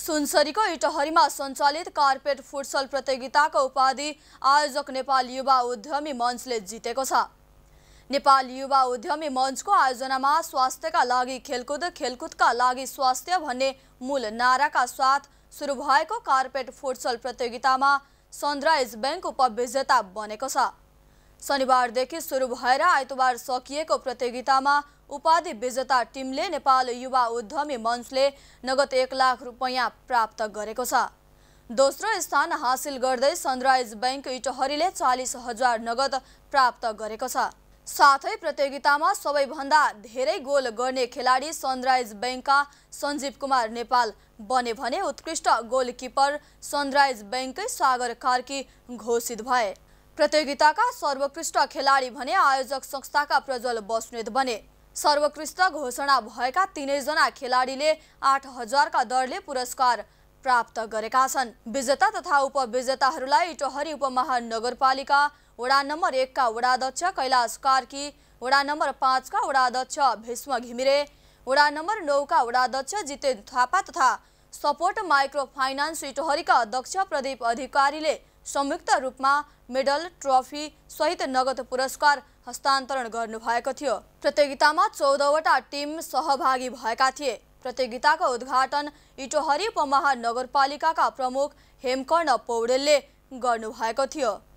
सुनसरीको इटहरीमा सञ्चालित carpet futsal प्रतियोगिताको उपाधि आयोजक नेपाल युवा उद्यमी मञ्चले जितेको छ नेपाल युवा उद्यमी मञ्चको आयोजनामा स्वास्थ्यका लागि खेलकुद खेलकुदका लागि स्वास्थ्य भन्ने मूल नाराका साथ सुरु भएको कार्पेट फुटसल प्रतियोगितामा सनराइज ब्याङ्क उपविजेता बनेको छ शनिबारदेखि सुरु भएर आइतबार सकिएको प्रतियोगितामा उपाधि विजेता टिमले नेपाल युवा उद्यमी मञ्चले नगद एक लाख रुपैयाँ प्राप्त गरेको छ दोस्रो स्थान हासिल गर्दै सनराइज ब्याङ्क इटहरीले चालिस हजार नगद प्राप्त गरेको छ साथै प्रतियोगितामा सबैभन्दा धेरै गोल गर्ने खेलाडी सनराइज ब्याङ्कका सञ्जीव कुमार नेपाल बने भने उत्कृष्ट गोलकिपर सनराइज ब्याङ्ककै सागर कार्की घोषित भए प्रतियोगिताका सर्वोत्कृष्ट खेलाडी भने आयोजक संस्थाका प्रज्वल बस्नेत बने सर्वोत्कृष्ट घोषणा भएका तिनैजना खेलाडीले आठ हजारका दरले पुरस्कार प्राप्त गरेका छन् विजेता तथा उपविजेताहरूलाई इटहरी उपमहानगरपालिका वडा नम्बर एकका वडाध्यक्ष कैलाश कार्की वडा नम्बर पाँचका वडाध्यक्ष भीष्म घिमिरे वडा नम्बर नौका वडाध्यक्ष जितेन्द्र थापा तथा सपोर्ट माइक्रो फाइनान्स इटहरीका अध्यक्ष प्रदीप अधिकारीले संयुक्त रूपमा मेडल ट्रफी सहित नगद पुरस्कार हस्तान्तरण गर्नुभएको थियो प्रतियोगितामा चौधवटा टिम सहभागी भएका थिए प्रतियोगिताको उद्घाटन इटोहरी उपमहानगरपालिकाका प्रमुख हेमकर्ण पौडेलले गर्नुभएको थियो